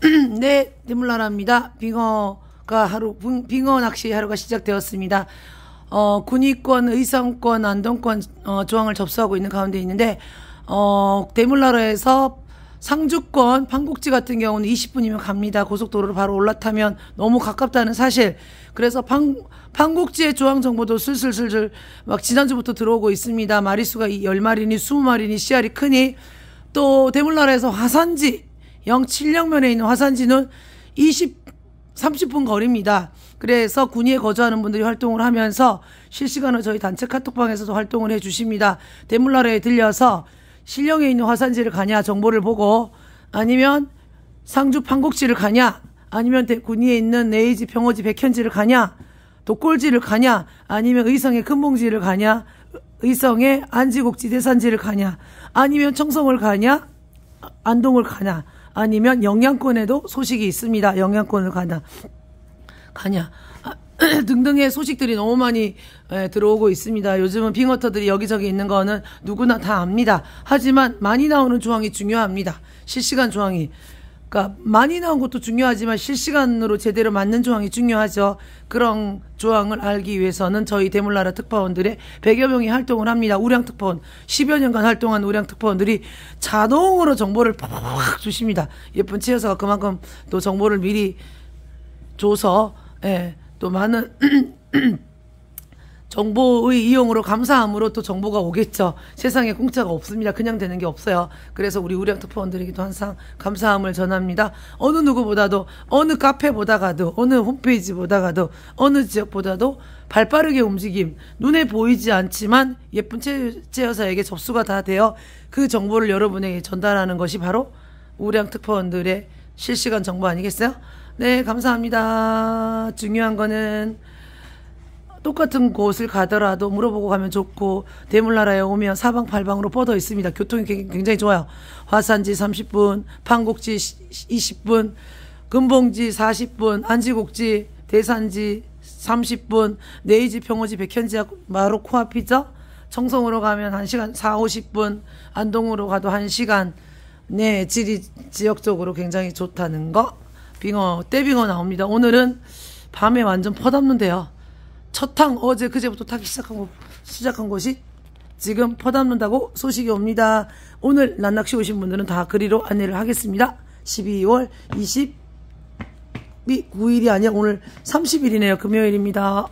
네, 드물라라입니다. 빙어가 하루, 빙어 낚시 하루가 시작되었습니다. 어, 군위권, 의성권, 안동권 어, 조항을 접수하고 있는 가운데 있는데 어, 대물나라에서 상주권, 판국지 같은 경우는 20분이면 갑니다. 고속도로를 바로 올라타면 너무 가깝다는 사실. 그래서 판, 판국지의 조항 정보도 슬슬슬슬 막 지난주부터 들어오고 있습니다. 마리수가 10마리니 20마리니 씨알이 크니 또 대물나라에서 화산지 영칠령면에 있는 화산지는 20, 30분 거리입니다. 그래서 군위에 거주하는 분들이 활동을 하면서 실시간으로 저희 단체 카톡방에서도 활동을 해주십니다. 대물나라에 들려서 신령에 있는 화산지를 가냐 정보를 보고 아니면 상주 판곡지를 가냐 아니면 군위에 있는 네이지 병어지 백현지를 가냐 독골지를 가냐 아니면 의성의 금봉지를 가냐 의성의 안지곡지 대산지를 가냐 아니면 청성을 가냐 안동을 가냐 아니면 영양권에도 소식이 있습니다. 영양권을 가냐 가냐 등등의 소식들이 너무 많이 들어오고 있습니다. 요즘은 빙어터들이 여기저기 있는 거는 누구나 다 압니다. 하지만 많이 나오는 조항이 중요합니다. 실시간 조항이 그러니까 많이 나온 것도 중요하지만 실시간으로 제대로 맞는 조항이 중요하죠. 그런 조항을 알기 위해서는 저희 대물나라 특파원들의 100여 명이 활동을 합니다. 우량 특파원 10여 년간 활동한 우량 특파원들이 자동으로 정보를 팍 주십니다. 예쁜 치여서가 그만큼 또 정보를 미리 줘서 예, 또 많은 음, 정보의 이용으로 감사함으로 또 정보가 오겠죠. 세상에 공짜가 없습니다. 그냥 되는 게 없어요. 그래서 우리 우량 특파원들에게도 항상 감사함을 전합니다. 어느 누구보다도 어느 카페보다가도 어느 홈페이지보다가도 어느 지역보다도 발빠르게 움직임 눈에 보이지 않지만 예쁜 최 여사에게 접수가 다 되어 그 정보를 여러분에게 전달하는 것이 바로 우량 특파원들의 실시간 정보 아니겠어요? 네 감사합니다. 중요한 거는 똑같은 곳을 가더라도 물어보고 가면 좋고 대물나라에 오면 사방팔방으로 뻗어 있습니다. 교통이 굉장히 좋아요. 화산지 30분, 판곡지 20분, 금봉지 40분, 안지곡지, 대산지 30분, 네이지, 평호지, 백현지하 마루 코앞이죠. 청송으로 가면 1시간 4, 50분, 안동으로 가도 1시간. 네, 지리 지역적으로 굉장히 좋다는 거. 빙어, 떼빙어 나옵니다. 오늘은 밤에 완전 퍼담는데요. 첫탕 어제 그제부터 타기 시작한, 곳, 시작한 것이 지금 퍼담는다고 소식이 옵니다. 오늘 난낚시 오신 분들은 다 그리로 안내를 하겠습니다. 12월 29일이 아니야 오늘 30일이네요. 금요일입니다.